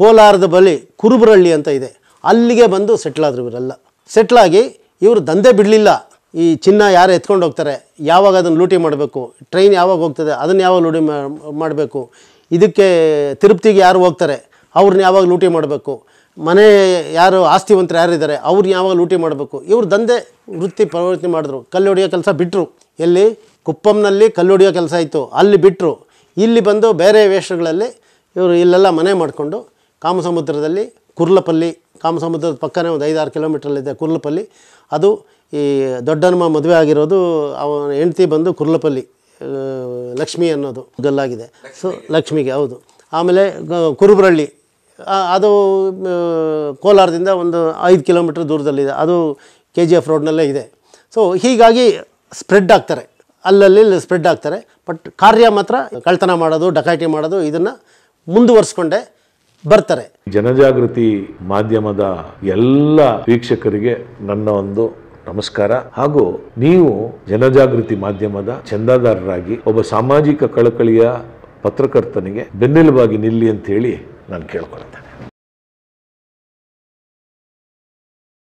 ಕೋಲಾರದ ಬಳಿ ಕುರುಬರಳ್ಳಿ ಅಂತ ಇದೆ ಅಲ್ಲಿಗೆ ಬಂದು ಸೆಟ್ಲಾದರು ಇವರೆಲ್ಲ ಸೆಟ್ಲಾಗಿ ಇವರು ದಂಧೆ ಬಿಡಲಿಲ್ಲ ಈ ಚಿನ್ನ ಯಾರು ಎತ್ಕೊಂಡು ಹೋಗ್ತಾರೆ ಯಾವಾಗ ಅದನ್ನು ಲೂಟಿ ಮಾಡಬೇಕು ಟ್ರೈನ್ ಯಾವಾಗ ಹೋಗ್ತದೆ ಅದನ್ನು ಯಾವಾಗ ಲೂಟಿ ಮಾಡಬೇಕು ಇದಕ್ಕೆ ತಿರುಪ್ತಿಗೆ ಯಾರು ಹೋಗ್ತಾರೆ ಅವ್ರನ್ನ ಯಾವಾಗ ಲೂಟಿ ಮಾಡಬೇಕು ಮನೆ ಯಾರು ಆಸ್ತಿವಂತರು ಯಾರಿದ್ದಾರೆ ಅವ್ರನ್ನ ಯಾವಾಗ ಲೂಟಿ ಮಾಡಬೇಕು ಇವರು ದಂಧೆ ವೃತ್ತಿ ಪ್ರವೃತ್ತಿ ಮಾಡಿದ್ರು ಹೊಡೆಯೋ ಕೆಲಸ ಬಿಟ್ಟರು ಎಲ್ಲಿ ಕುಪ್ಪಂನಲ್ಲಿ ಕಲ್ಲೊಡಿಯೋ ಕೆಲಸ ಇತ್ತು ಅಲ್ಲಿ ಬಿಟ್ಟರು ಇಲ್ಲಿ ಬಂದು ಬೇರೆ ವೇಷಗಳಲ್ಲಿ ಇವರು ಇಲ್ಲೆಲ್ಲ ಮನೆ ಮಾಡಿಕೊಂಡು ಕಾಮಸಮುದ್ರದಲ್ಲಿ ಕುರ್ಲಪಲ್ಲಿ ಕಾಮಸಮುದ್ರದ ಪಕ್ಕನೇ ಒಂದು ಐದಾರು ಕಿಲೋಮೀಟ್ರಲ್ಲಿದೆ ಕುರ್ಲಪಲ್ಲಿ ಅದು ಈ ದೊಡ್ಡನಮ್ಮ ಮದುವೆ ಆಗಿರೋದು ಅವನ ಹೆಂಡತಿ ಬಂದು ಕುರ್ಲಪಲ್ಲಿ ಲಕ್ಷ್ಮಿ ಅನ್ನೋದು ಗಲ್ಲಾಗಿದೆ ಸೊ ಲಕ್ಷ್ಮಿಗೆ ಹೌದು ಆಮೇಲೆ ಕುರುಬರಳ್ಳಿ ಅದು ಕೋಲಾರದಿಂದ ಒಂದು ಐದು ಕಿಲೋಮೀಟ್ರ್ ದೂರದಲ್ಲಿದೆ ಅದು ಕೆ ಜಿ ಎಫ್ ರೋಡ್ನಲ್ಲೇ ಇದೆ ಸೊ ಹೀಗಾಗಿ ಸ್ಪ್ರೆಡ್ ಆಗ್ತಾರೆ ಅಲ್ಲಲ್ಲಿ ಸ್ಪ್ರೆಡ್ ಆಗ್ತಾರೆ ಬಟ್ ಕಾರ್ಯ ಮಾತ್ರ ಕಳ್ತನ ಮಾಡೋದು ಡಕಾಟಿ ಮಾಡೋದು ಇದನ್ನು ಮುಂದುವರಿಸಿಕೊಂಡೆ ಬರ್ತಾರೆ ಜನಜಾಗೃತಿ ಮಾಧ್ಯಮದ ಎಲ್ಲ ವೀಕ್ಷಕರಿಗೆ ನನ್ನ ಒಂದು ನಮಸ್ಕಾರ ಹಾಗೂ ನೀವು ಜನಜಾಗೃತಿ ಮಾಧ್ಯಮದ ಚಂದಾದಾರರಾಗಿ ಒಬ್ಬ ಸಾಮಾಜಿಕ ಕಳಕಳಿಯ ಪತ್ರಕರ್ತನಿಗೆ ಬೆನ್ನೆಲುಬಾಗಿ ನಿಲ್ಲಿ ಅಂತ ಹೇಳಿ ನಾನು ಕೇಳ್ಕೊಳ್ತೇನೆ